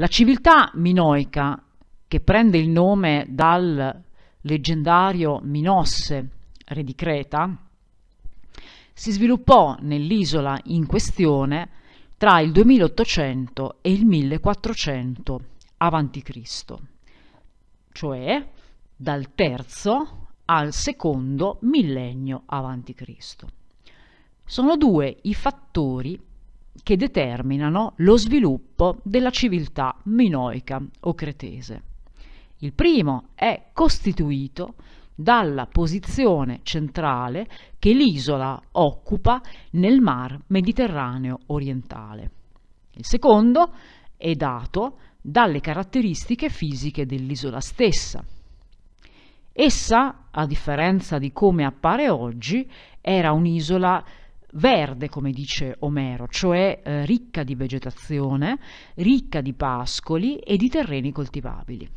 La civiltà minoica, che prende il nome dal leggendario Minosse, re di Creta, si sviluppò nell'isola in questione tra il 2800 e il 1400 a.C., cioè dal terzo al secondo millennio a.C. Sono due i fattori che determinano lo sviluppo della civiltà minoica o cretese. Il primo è costituito dalla posizione centrale che l'isola occupa nel mar Mediterraneo orientale. Il secondo è dato dalle caratteristiche fisiche dell'isola stessa. Essa, a differenza di come appare oggi, era un'isola verde, come dice Omero, cioè eh, ricca di vegetazione, ricca di pascoli e di terreni coltivabili.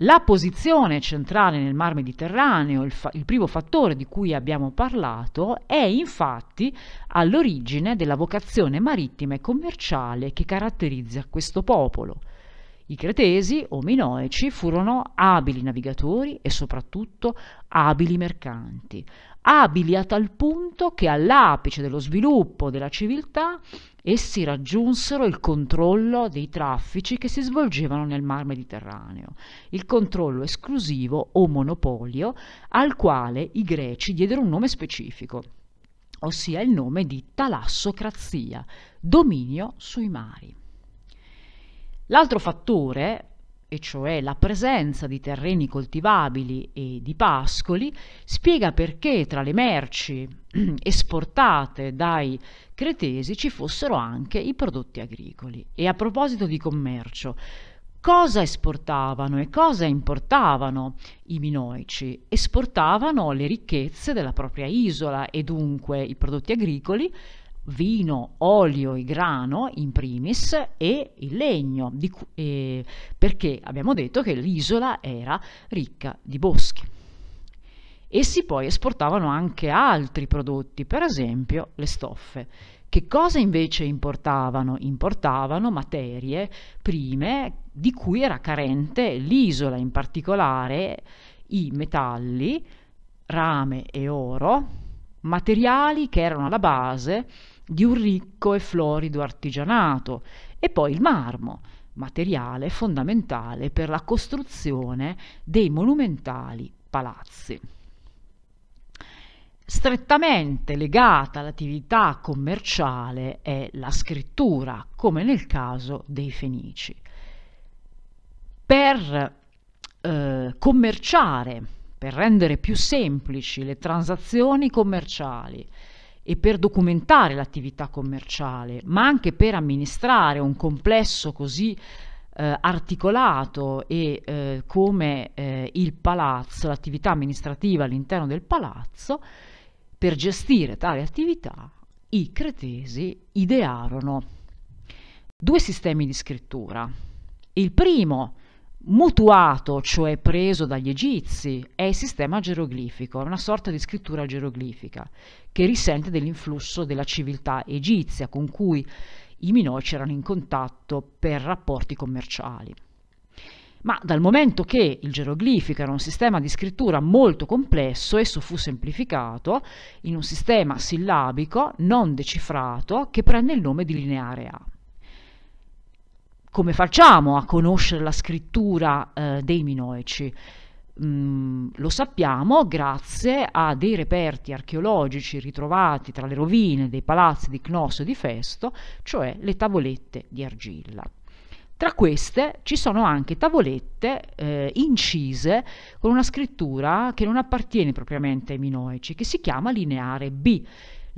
La posizione centrale nel Mar Mediterraneo, il, fa- il, primo fattore di cui abbiamo parlato, è infatti all'origine della vocazione marittima e commerciale che caratterizza questo popolo. I cretesi o minoici furono abili navigatori e soprattutto abili mercanti, abili a tal punto che all'apice dello sviluppo della civiltà essi raggiunsero il controllo dei traffici che si svolgevano nel Mar Mediterraneo, il controllo esclusivo o monopolio al quale i greci diedero un nome specifico, ossia il nome di talassocrazia, dominio sui mari. L'altro fattore, e cioè la presenza di terreni coltivabili e di pascoli, spiega perché tra le merci esportate dai cretesi ci fossero anche i prodotti agricoli. E a proposito di commercio, cosa esportavano e cosa importavano i minoici? Esportavano le ricchezze della propria isola e dunque i prodotti agricoli, vino, olio e grano in primis e il legno, di, eh, perché abbiamo detto che l'isola era ricca di boschi. Essi poi esportavano anche altri prodotti, per esempio le stoffe. Che cosa invece importavano? Importavano materie prime di cui era carente l'isola, in particolare i metalli, rame e oro, materiali che erano alla base di un ricco e florido artigianato, e poi il marmo, materiale fondamentale per la costruzione dei monumentali palazzi. Strettamente legata all'attività commerciale è la scrittura, come nel caso dei Fenici. Per eh, commerciare, per rendere più semplici le transazioni commerciali, e per documentare l'attività commerciale, ma anche per amministrare un complesso così eh, articolato e eh, come eh, il palazzo, l'attività amministrativa all'interno del palazzo, per gestire tale attività i cretesi idearono due sistemi di scrittura. Il primo mutuato, cioè preso dagli egizi, è il sistema geroglifico, è una sorta di scrittura geroglifica che risente dell'influsso della civiltà egizia con cui i minoici erano in contatto per rapporti commerciali. Ma dal momento che il geroglifico era un sistema di scrittura molto complesso, esso fu semplificato in un sistema sillabico non decifrato che prende il nome di lineare A come facciamo a conoscere la scrittura eh, dei minoici? Mm, lo sappiamo grazie a dei reperti archeologici ritrovati tra le rovine dei palazzi di Cnosso e di Festo, cioè le tavolette di argilla. Tra queste ci sono anche tavolette eh, incise con una scrittura che non appartiene propriamente ai minoici, che si chiama lineare B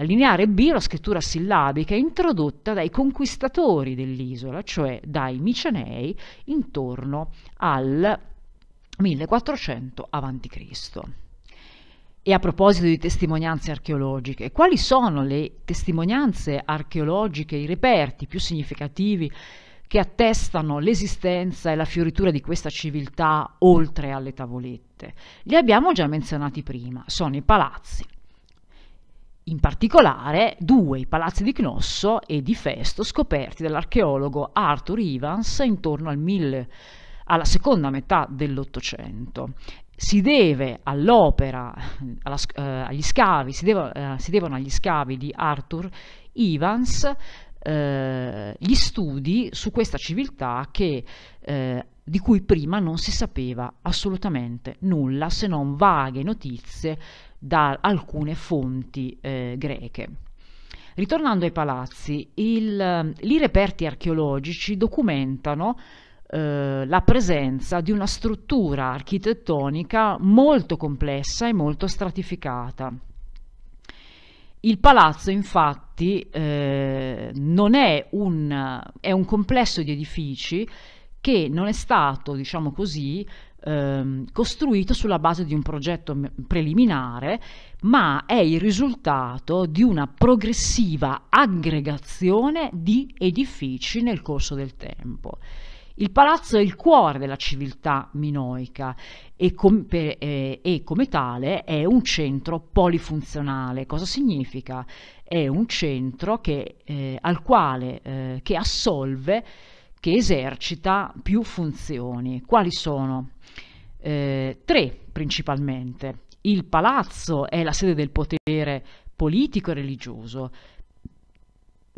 la lineare B, la scrittura sillabica, è introdotta dai conquistatori dell'isola, cioè dai Micenei, intorno al 1400 a.C. E a proposito di testimonianze archeologiche, quali sono le testimonianze archeologiche, i reperti più significativi che attestano l'esistenza e la fioritura di questa civiltà oltre alle tavolette? Li abbiamo già menzionati prima, sono i palazzi, in particolare due i palazzi di Cnosso e di Festo scoperti dall'archeologo Arthur Evans intorno al 1000 alla seconda metà dell'Ottocento. Si deve all'opera, alla, eh, agli scavi, si, deve, eh, si, devono agli scavi di Arthur Evans eh, gli studi su questa civiltà che, eh, di cui prima non si sapeva assolutamente nulla se non vaghe notizie da alcune fonti eh, greche. Ritornando ai palazzi, il, eh, i reperti archeologici documentano eh, la presenza di una struttura architettonica molto complessa e molto stratificata. Il palazzo infatti eh, non è un, è un complesso di edifici che non è stato, diciamo così, ehm, costruito sulla base di un progetto preliminare, ma è il risultato di una progressiva aggregazione di edifici nel corso del tempo. Il palazzo è il cuore della civiltà minoica e, com- per, eh, e come tale è un centro polifunzionale. Cosa significa? È un centro che, eh, al quale, eh, che assolve, che esercita più funzioni. Quali sono? Eh, tre principalmente. Il palazzo è la sede del potere politico e religioso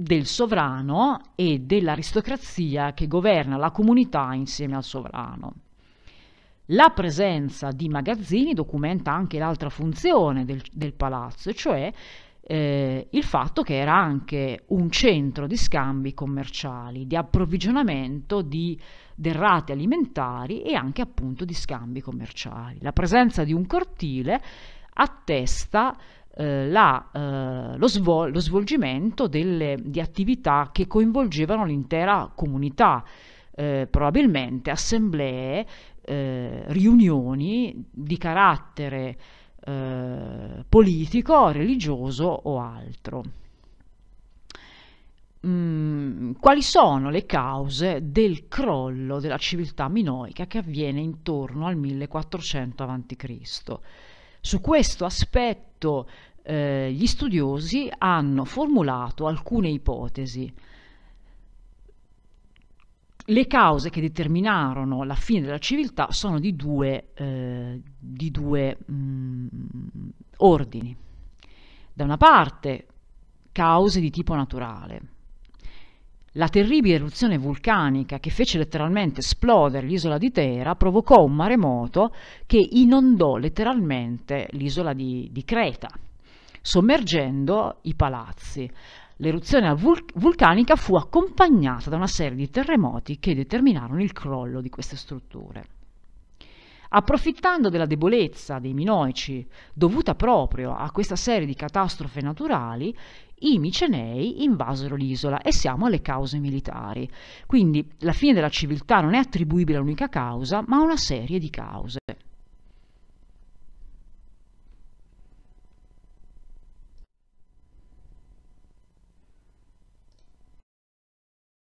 del sovrano e dell'aristocrazia che governa la comunità insieme al sovrano. La presenza di magazzini documenta anche l'altra funzione del, del palazzo, cioè eh, il fatto che era anche un centro di scambi commerciali, di approvvigionamento di derrate alimentari e anche appunto di scambi commerciali. La presenza di un cortile attesta eh, la, eh, lo, svol- lo, svolgimento delle, di attività che coinvolgevano l'intera comunità, eh, probabilmente assemblee, eh, riunioni di carattere eh, politico, religioso o altro. Mm, quali sono le cause del crollo della civiltà minoica che avviene intorno al 1400 a.C. Su questo aspetto eh, gli studiosi hanno formulato alcune ipotesi. Le cause che determinarono la fine della civiltà sono di due, eh, di due mh, mm, ordini. Da una parte cause di tipo naturale. La terribile eruzione vulcanica che fece letteralmente esplodere l'isola di Tera provocò un maremoto che inondò letteralmente l'isola di, di Creta sommergendo i palazzi. L'eruzione vulc- vulcanica fu accompagnata da una serie di terremoti che determinarono il crollo di queste strutture. Approfittando della debolezza dei minoici dovuta proprio a questa serie di catastrofe naturali, i Micenei invasero l'isola e siamo alle cause militari. Quindi la fine della civiltà non è attribuibile a un'unica causa, ma a una serie di cause.